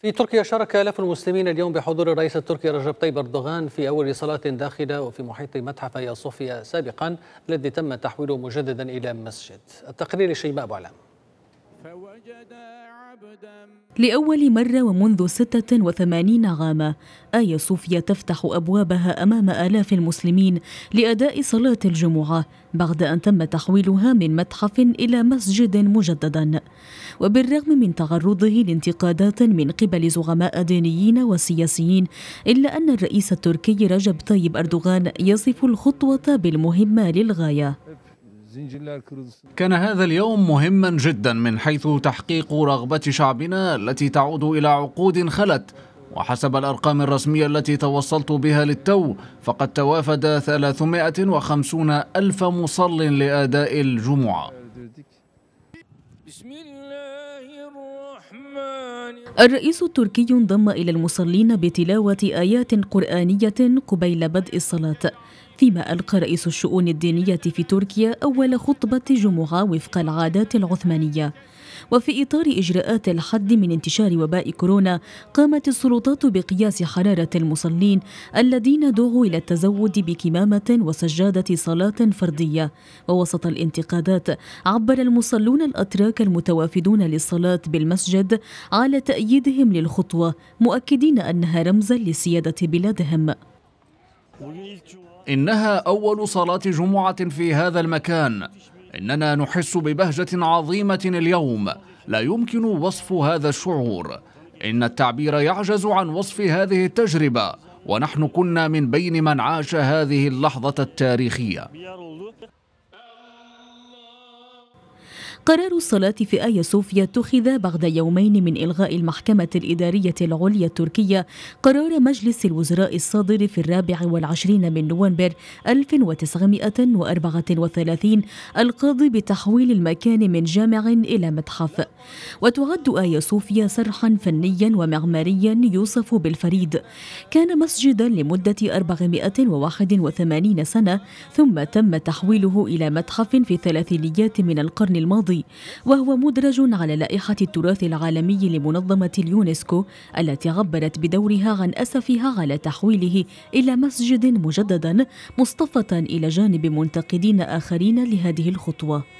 في تركيا شارك آلاف المسلمين اليوم بحضور الرئيس التركي رجب طيب أردوغان في أول صلاة داخلة وفي محيط متحف يا صوفيا سابقا الذي تم تحويله مجددا إلى مسجد التقرير شيماء أبو علام لأول مرة ومنذ 86 عاما آية صوفيا تفتح أبوابها أمام آلاف المسلمين لأداء صلاة الجمعة بعد أن تم تحويلها من متحف إلى مسجد مجددا وبالرغم من تعرضه لانتقادات من قبل زعماء دينيين وسياسيين إلا أن الرئيس التركي رجب طيب أردوغان يصف الخطوة بالمهمة للغاية كان هذا اليوم مهما جدا من حيث تحقيق رغبة شعبنا التي تعود إلى عقود خلت وحسب الأرقام الرسمية التي توصلت بها للتو فقد توافد 350 ألف مصل لأداء الجمعة بسم الله الرحمن الرئيس التركي انضم إلى المصلين بتلاوة آيات قرآنية قبيل بدء الصلاة فيما ألقى رئيس الشؤون الدينية في تركيا أول خطبة جمعة وفق العادات العثمانية وفي إطار إجراءات الحد من انتشار وباء كورونا قامت السلطات بقياس حرارة المصلين الذين دعوا إلى التزود بكمامة وسجادة صلاة فردية ووسط الانتقادات عبر المصلون الأتراك المتوافدون للصلاة بالمسجد على تأييدهم للخطوة مؤكدين أنها رمزا لسيادة بلادهم إنها أول صلاة جمعة في هذا المكان إننا نحس ببهجة عظيمة اليوم لا يمكن وصف هذا الشعور إن التعبير يعجز عن وصف هذه التجربة ونحن كنا من بين من عاش هذه اللحظة التاريخية قرار الصلاة في آيا صوفيا اتخذ بعد يومين من إلغاء المحكمة الإدارية العليا التركية قرار مجلس الوزراء الصادر في الرابع والعشرين من نوفمبر 1934 القاضي بتحويل المكان من جامع إلى متحف وتعد آيا صوفيا سرحا فنيا ومعماريا يوصف بالفريد كان مسجدا لمدة 481 سنة ثم تم تحويله إلى متحف في ثلاثينيات من القرن الماضي وهو مدرج على لائحة التراث العالمي لمنظمة اليونسكو التي عبرت بدورها عن أسفها على تحويله إلى مسجد مجددا مصطفى إلى جانب منتقدين آخرين لهذه الخطوة